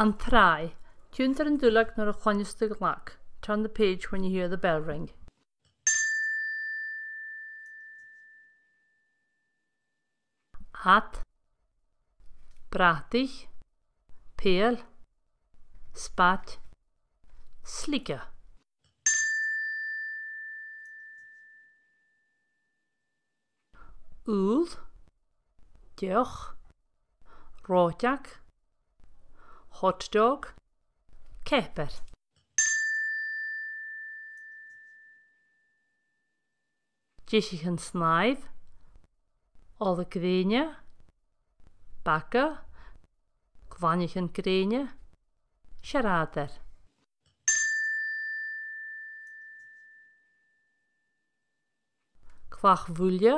Am thrai, Tjúntar an dúlaach nar a choiniste lach. Turn the page when you hear the bell ring. Hat Bratich Peel Spat Slicker Ul. Dioch Róteach hot dog, ceper. Jisich yn snaif, oedd y greinio, baga, gwanich yn greinio, siarader. Cwach fwylio,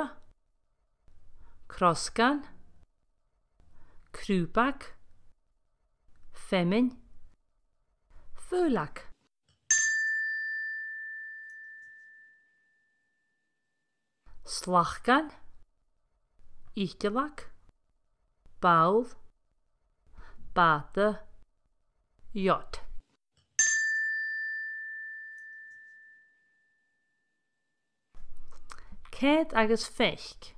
crosgan, crwbag, Femin. Fölak. Slachgan. Ihtelak. Bal. Bata. Jot. Ced agus fechg.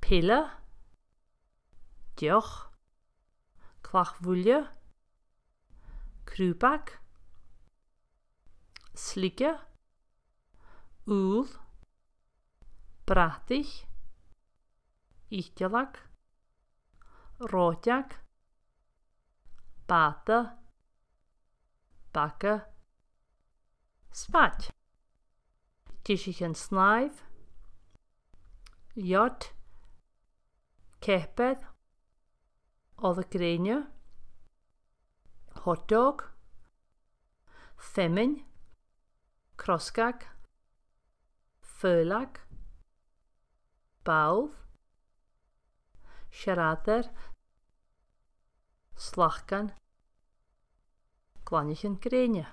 Pille. Diolch. Klachvoelje, Krupak, Slikke, Uul, Pratig, Ihtelak, Rotjak, Pata, Pakken, Spać. Tishichen Snijf, Jot, Kehpet, oedd y greinio, hotdog, ffemyn, crosgag, ffyrlag, bawf, siaradder, slachgan, yn greinio.